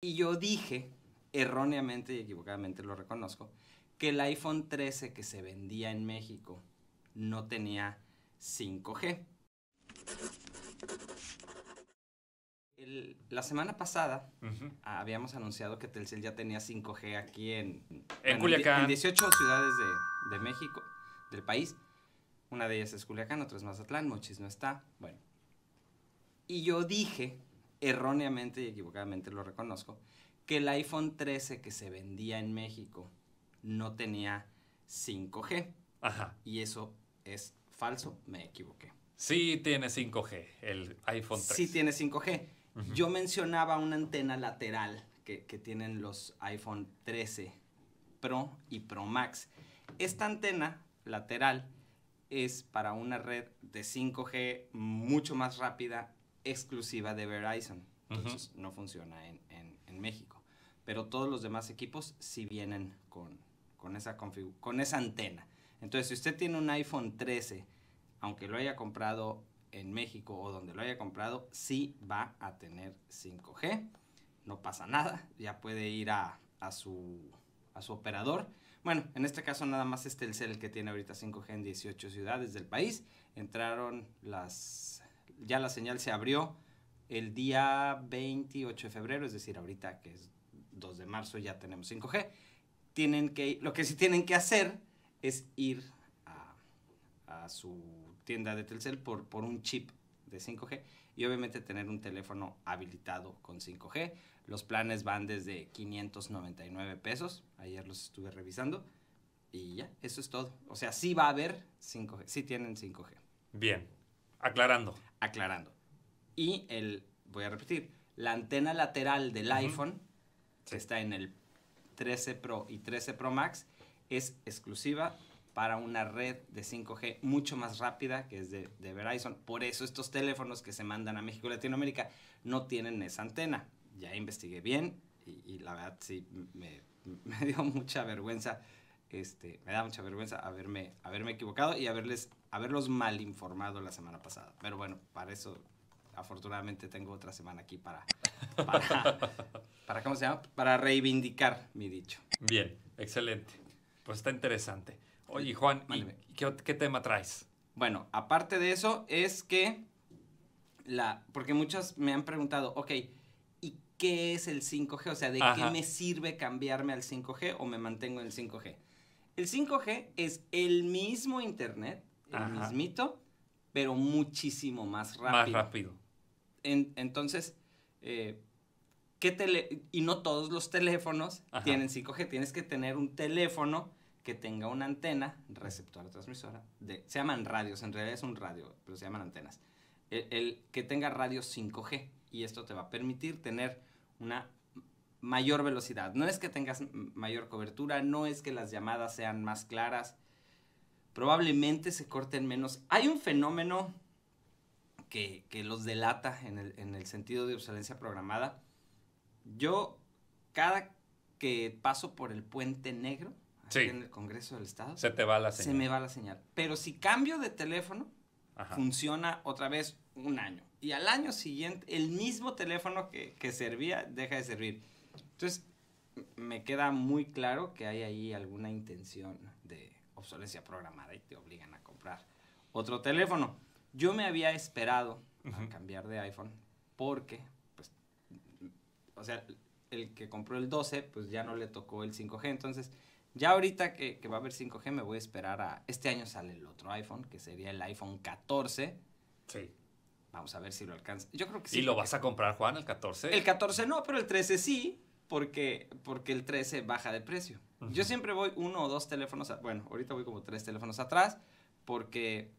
Y yo dije, erróneamente y equivocadamente lo reconozco, que el iPhone 13 que se vendía en México no tenía 5G. la semana pasada habíamos anunciado que Telcel ya tenía 5G aquí en, Culiacán. En 18 ciudades de, de, México, del país. Una de ellas es Culiacán, otra es Mazatlán, Mochis no está. Bueno. Y yo dije erróneamente y equivocadamente lo reconozco, que el iPhone 13 que se vendía en México no tenía 5G. Ajá. Y eso es falso, me equivoqué. Sí tiene 5G, el iPhone 13. Sí tiene 5G. Yo mencionaba una antena lateral que, que, tienen los iPhone 13 Pro y Pro Max. Esta antena lateral es para una red de 5G mucho más rápida exclusiva de Verizon. Entonces no funciona en, en, México. Pero todos los demás equipos sí vienen con, esa, con esa antena. Entonces, si usted tiene un iPhone 13, aunque lo haya comprado en México o donde lo haya comprado, sí va a tener 5G. No pasa nada, ya puede ir a, a, su, a su operador. Bueno, en este caso nada más es el el que tiene ahorita 5G en 18 ciudades del país. Entraron las ya la señal se abrió el día 28 de febrero, es decir, ahorita que es 2 de marzo ya tenemos 5G. Tienen que, lo que sí tienen que hacer es ir a, su tienda de Telcel por, por un chip de 5G y obviamente tener un teléfono habilitado con 5G. Los planes van desde 599 pesos, ayer los estuve revisando y ya, eso es todo. O sea, sí va a haber 5G, sí tienen 5G. Bien, Aclarando. Aclarando. Y el, voy a repetir, la antena lateral del iPhone, que está en el 13 Pro y 13 Pro Max, es exclusiva para una red de 5G mucho más rápida que es de, Verizon. Por eso estos teléfonos que se mandan a México y Latinoamérica no tienen esa antena. Ya investigué bien y, la verdad sí me, dio mucha vergüenza, este, me da mucha vergüenza haberme, haberme equivocado y haberles haberlos mal informado la semana pasada. Pero bueno, para eso afortunadamente tengo otra semana aquí para, para, ¿cómo se llama? Para reivindicar mi dicho. Bien, excelente. Pues está interesante. Oye, Juan, qué, tema traes? Bueno, aparte de eso es que la, porque muchas me han preguntado, ok, ¿y qué es el 5G? O sea, ¿de qué me sirve cambiarme al 5G o me mantengo en el 5G? El 5G es el mismo Internet el mismito, pero muchísimo más rápido. Más rápido. entonces, eh, ¿qué tele y no todos los teléfonos tienen 5G, tienes que tener un teléfono que tenga una antena, receptora, transmisora, se llaman radios, en realidad es un radio, pero se llaman antenas, e-, el que tenga radio 5G y esto te va a permitir tener una mayor velocidad. No es que tengas mayor cobertura, no es que las llamadas sean más claras, probablemente se corten menos. Hay un fenómeno que, los delata en el, sentido de obsolescencia programada. Yo, cada que paso por el puente negro, en el Congreso del Estado, se te va la señal. Se me va la señal. Pero si cambio de teléfono, funciona otra vez un año. Y al año siguiente, el mismo teléfono que, que servía deja de servir. Entonces, me queda muy claro que hay ahí alguna intención obsolencia programada y te obligan a comprar otro teléfono. Yo me había esperado a cambiar de iPhone porque, pues, o sea, el que compró el 12, pues ya no le tocó el 5G. Entonces, ya ahorita que, va a haber 5G, me voy a esperar a... Este año sale el otro iPhone, que sería el iPhone 14. Sí. Vamos a ver si lo alcanza. Yo creo que sí. ¿Y lo vas a comprar, Juan, el 14? El 14 no, pero el 13 sí, porque, porque el 13 baja de precio. Yo siempre voy uno o dos teléfonos, bueno, ahorita voy como tres teléfonos atrás porque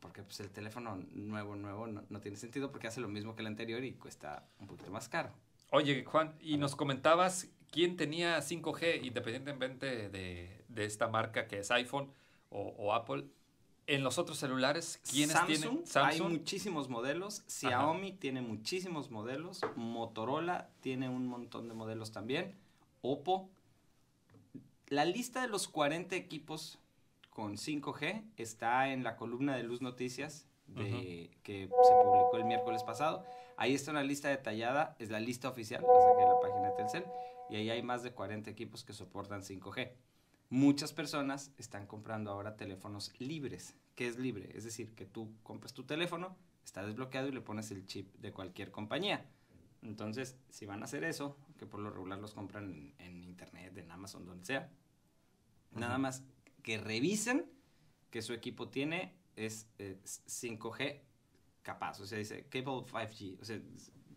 porque pues el teléfono nuevo, nuevo no, tiene sentido porque hace lo mismo que el anterior y cuesta un poquito más caro. Oye, Juan, y nos comentabas quién tenía 5G independientemente de, de esta marca que es iPhone o, Apple. En los otros celulares, ¿quiénes tienen? Hay muchísimos modelos. Xiaomi tiene muchísimos modelos. Motorola tiene un montón de modelos también. Oppo la lista de los 40 equipos con 5G está en la columna de Luz Noticias que se publicó el miércoles pasado. Ahí está una lista detallada, es la lista oficial, la saqué de la página de Telcel, y ahí hay más de 40 equipos que soportan 5G. Muchas personas están comprando ahora teléfonos libres. ¿Qué es libre? Es decir, que tú compras tu teléfono, está desbloqueado y le pones el chip de cualquier compañía. Entonces, si van a hacer eso, que por lo regular los compran en, internet, en Amazon, donde sea, nada más que revisen que su equipo tiene es, 5G eh, capaz, o sea, dice cable 5G, o sea,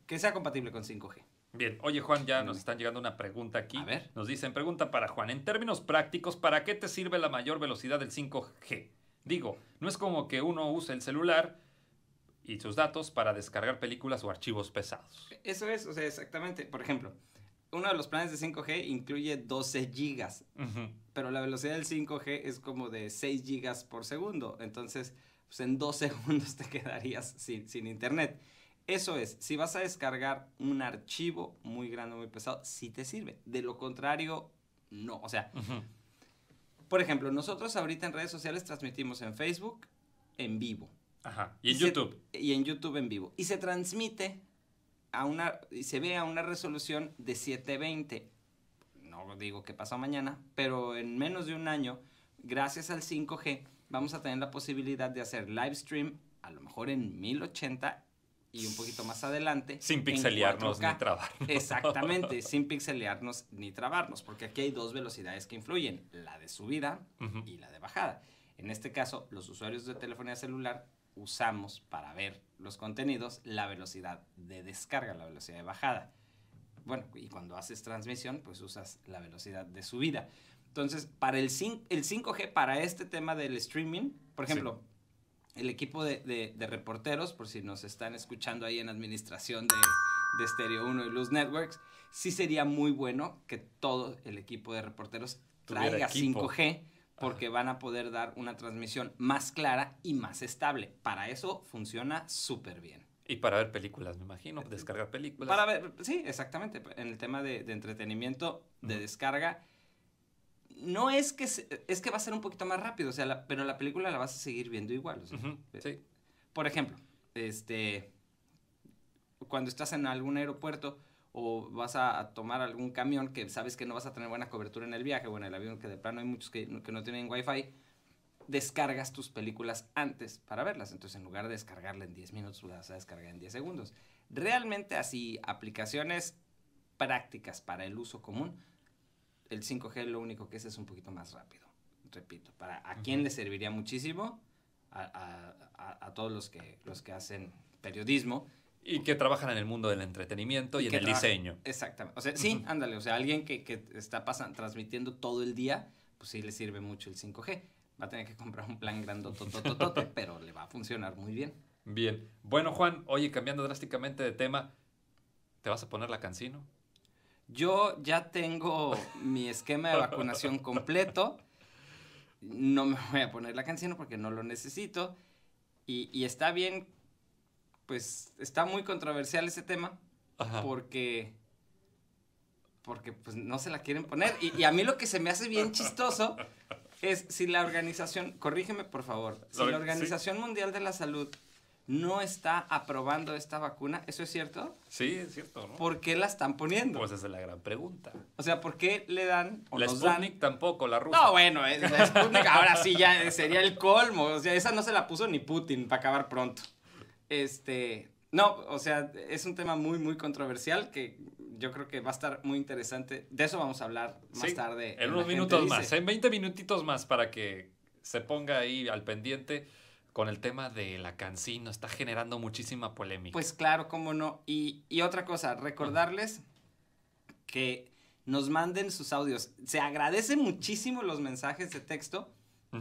que sea compatible con 5G. Bien, oye Juan, ya nos están llegando una pregunta aquí. A ver. Nos dicen, pregunta para Juan, en términos prácticos, ¿para qué te sirve la mayor velocidad del 5G? Digo, no es como que uno use el celular y sus datos para descargar películas o archivos pesados. Eso es, o sea, exactamente. Por ejemplo, uno de los planes de 5G incluye 12 gigas, pero la velocidad del 5G es como de 6 gigas por segundo. Entonces, pues, en 2 segundos te quedarías sin, internet. Eso es, si vas a descargar un archivo muy grande, muy pesado, sí te sirve. De lo contrario, no. O sea, por ejemplo, nosotros ahorita en redes sociales transmitimos en Facebook en vivo. Y en YouTube. y en YouTube en vivo. Y se transmite a una, y se ve a una resolución de 720. No digo qué pasó mañana, pero en menos de un año, gracias al 5G, vamos a tener la posibilidad de hacer live stream, a lo mejor en 1080 y un poquito más adelante. Sin pixelearnos ni trabarnos. Exactamente, sin pixelearnos ni trabarnos, porque aquí hay dos velocidades que influyen, la de subida y la de bajada. En este caso, los usuarios de telefonía celular usamos para ver los contenidos la velocidad de descarga, la velocidad de bajada. Bueno, y cuando haces transmisión, pues usas la velocidad de subida. Entonces, para el, 5, g para este tema del streaming, por ejemplo, el equipo de, reporteros, por si nos están escuchando ahí en administración de, de Stereo 1 y Luz Networks, sí sería muy bueno que todo el equipo de reporteros traiga 5G porque van a poder dar una transmisión más clara y más estable. Para eso funciona súper bien. Y para ver películas, me imagino, descargar películas. Para ver, sí, exactamente. En el tema de, entretenimiento, de descarga, no es que, es que va a ser un poquito más rápido, o sea, pero la película la vas a seguir viendo igual. Eh, sí. Por ejemplo, este, cuando estás en algún aeropuerto, o vas a, tomar algún camión que sabes que no vas a tener buena cobertura en el viaje o en el avión, que de plano hay muchos que, no tienen wifi, descargas tus películas antes para verlas. Entonces, en lugar de descargarla en 10 minutos, pues, la vas a descargar en 10 segundos. Realmente así, aplicaciones prácticas para el uso común, el 5G lo único que es es un poquito más rápido. Repito, para a quién le serviría muchísimo, a, todos los que, los que hacen periodismo, y que trabajan en el mundo del entretenimiento y, del en el diseño. Exactamente. O sea, sí, ándale. O sea, alguien que, que está transmitiendo todo el día, pues sí le sirve mucho el 5G. Va a tener que comprar un plan grandotototote, pero le va a funcionar muy bien. Bien. Bueno, Juan, oye, cambiando drásticamente de tema, ¿te vas a poner la cancino? Yo ya tengo mi esquema de vacunación completo. No me voy a poner la cancino porque no lo necesito. Y, y, está bien pues está muy controversial ese tema porque porque pues no se la quieren poner y, a mí lo que se me hace bien chistoso es si la organización, corrígeme por favor, si la Organización Mundial de la Salud no está aprobando esta vacuna, ¿eso es cierto? Sí, es cierto. ¿no? ¿Por qué la están poniendo? Pues esa es la gran pregunta. O sea, ¿por qué le dan o la tampoco, la rusa. No, bueno, ahora sí ya sería el colmo. O sea, esa no se la puso ni Putin para acabar pronto. Este, no, o sea, es un tema muy, muy controversial que yo creo que va a estar muy interesante. De eso vamos a hablar más tarde. En, unos minutos más, en 20 minutitos más para que se ponga ahí al pendiente con el tema de la cancino. Está generando muchísima polémica. Pues claro, cómo no. Y, otra cosa, recordarles que nos manden sus audios. Se agradece muchísimo los mensajes de texto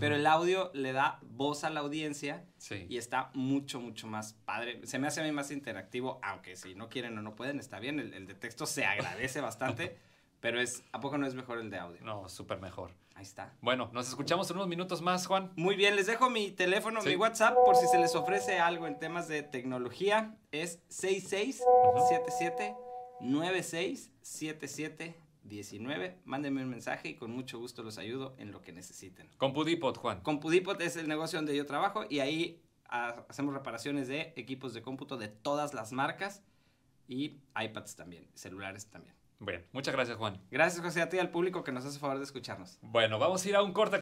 pero el audio le da voz a la audiencia y está mucho, mucho más padre. Se me hace a mí más interactivo, aunque si no quieren o no pueden, está bien, el, de texto se agradece bastante. Pero es, ¿a poco no es mejor el de audio? No, súper mejor. Ahí está. Bueno, nos escuchamos en unos minutos más, Juan. Muy bien, les dejo mi teléfono, mi WhatsApp, por si se les ofrece algo en temas de tecnología. Es 6677 9677 19. Mándenme un mensaje y con mucho gusto los ayudo en lo que necesiten. Con Pudipot, Juan. Con Pudipot es el negocio donde yo trabajo y ahí ah, hacemos reparaciones de equipos de cómputo de todas las marcas y iPads también, celulares también. Bueno, muchas gracias Juan. Gracias José a ti y al público que nos hace favor de escucharnos. Bueno, vamos a ir a un corte.